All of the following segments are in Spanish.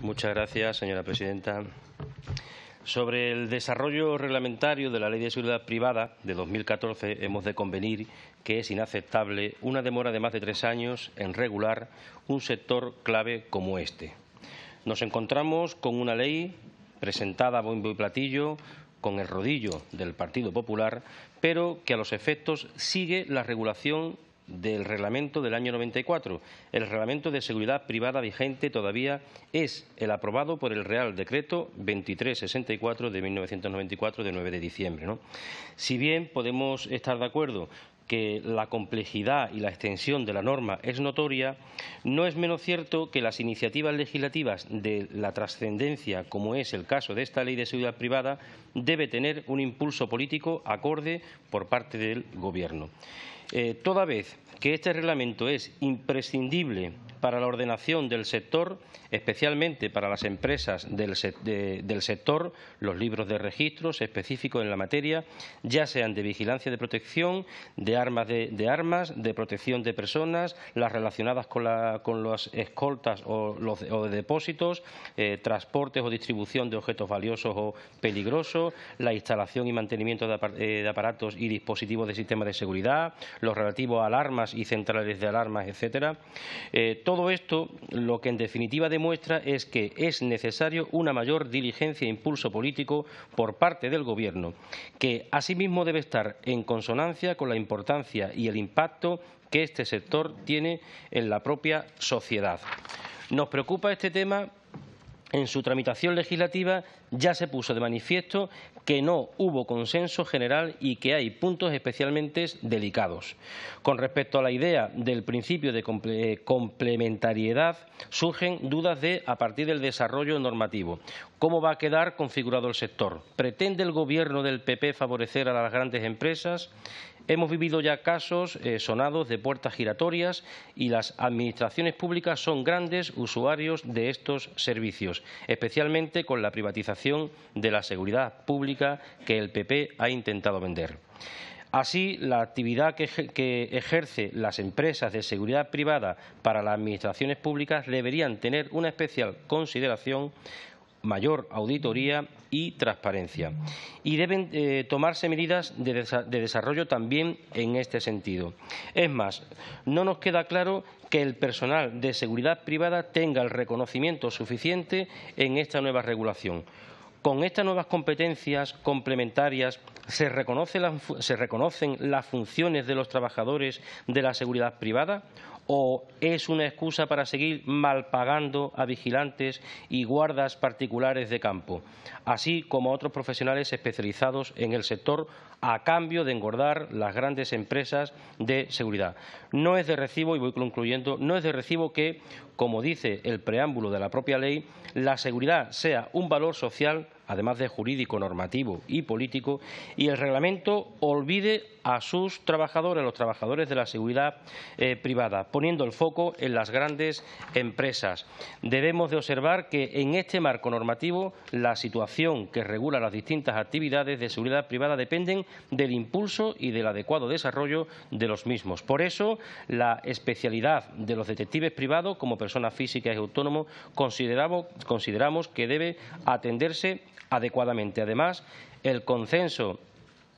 Muchas gracias, señora presidenta. Sobre el desarrollo reglamentario de la Ley de Seguridad Privada de 2014 hemos de convenir que es inaceptable una demora de más de tres años en regular un sector clave como este. Nos encontramos con una ley presentada a bombo y platillo con el rodillo del Partido Popular, pero que a los efectos sigue la regulación del reglamento del año 94. El reglamento de seguridad privada vigente todavía es el aprobado por el Real Decreto 2364 de 1994 de 9 de diciembre. Si bien podemos estar de acuerdo que la complejidad y la extensión de la norma es notoria, no es menos cierto que las iniciativas legislativas de la trascendencia, como es el caso de esta ley de seguridad privada, debe tener un impulso político acorde por parte del Gobierno. Eh, toda vez que este reglamento es imprescindible para la ordenación del sector, especialmente para las empresas del, sector, los libros de registros específicos en la materia, ya sean de vigilancia de protección, de armas de, armas, de protección de personas, las relacionadas con, las escoltas o, de depósitos, eh, transportes o distribución de objetos valiosos o peligrosos, la instalación y mantenimiento de, eh, de aparatos y dispositivos de sistemas de seguridad, los relativos a alarmas y centrales de alarmas, etcétera. Eh, todo esto lo que en definitiva demuestra es que es necesario una mayor diligencia e impulso político por parte del Gobierno, que asimismo debe estar en consonancia con la importancia y el impacto que este sector tiene en la propia sociedad. Nos preocupa este tema en su tramitación legislativa ya se puso de manifiesto que no hubo consenso general y que hay puntos especialmente delicados. Con respecto a la idea del principio de complementariedad, surgen dudas de a partir del desarrollo normativo. ¿Cómo va a quedar configurado el sector? ¿Pretende el Gobierno del PP favorecer a las grandes empresas? Hemos vivido ya casos eh, sonados de puertas giratorias y las administraciones públicas son grandes usuarios de estos servicios, especialmente con la privatización de la seguridad pública que el PP ha intentado vender. Así, la actividad que, ejercen las empresas de seguridad privada para las administraciones públicas deberían tener una especial consideración, mayor auditoría y transparencia y deben eh, tomarse medidas de, desarrollo también en este sentido. Es más, no nos queda claro que el personal de seguridad privada tenga el reconocimiento suficiente en esta nueva regulación. Con estas nuevas competencias complementarias se reconocen las funciones de los trabajadores de la seguridad privada o es una excusa para seguir malpagando a vigilantes y guardas particulares de campo, así como a otros profesionales especializados en el sector a cambio de engordar las grandes empresas de seguridad. No es de recibo, y voy concluyendo, no es de recibo que como dice el preámbulo de la propia ley, la seguridad sea un valor social, además de jurídico, normativo y político, y el reglamento olvide a sus trabajadores, a los trabajadores de la seguridad eh, privada, poniendo el foco en las grandes empresas. Debemos de observar que en este marco normativo la situación que regula las distintas actividades de seguridad privada dependen del impulso y del adecuado desarrollo de los mismos. Por eso, la especialidad de los detectives privados como personas físicas y autónomos, consideramos que debe atenderse adecuadamente. Además, el consenso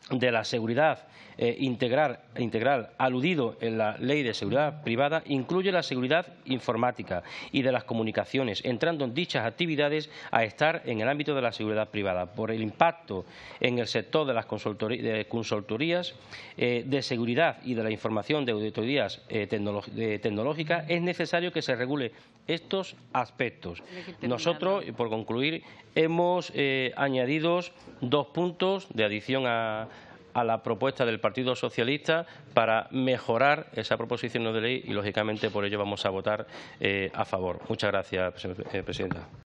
de la seguridad eh, integral, aludido en la Ley de Seguridad Privada incluye la seguridad informática y de las comunicaciones, entrando en dichas actividades a estar en el ámbito de la seguridad privada por el impacto en el sector de las consultorías eh, de seguridad y de la información de auditorías eh, tecnológicas, es necesario que se regule estos aspectos. Nosotros, por concluir, hemos añadido dos puntos de adición a a la propuesta del Partido Socialista para mejorar esa proposición de ley y, lógicamente, por ello vamos a votar eh, a favor. Muchas gracias, eh, presidenta.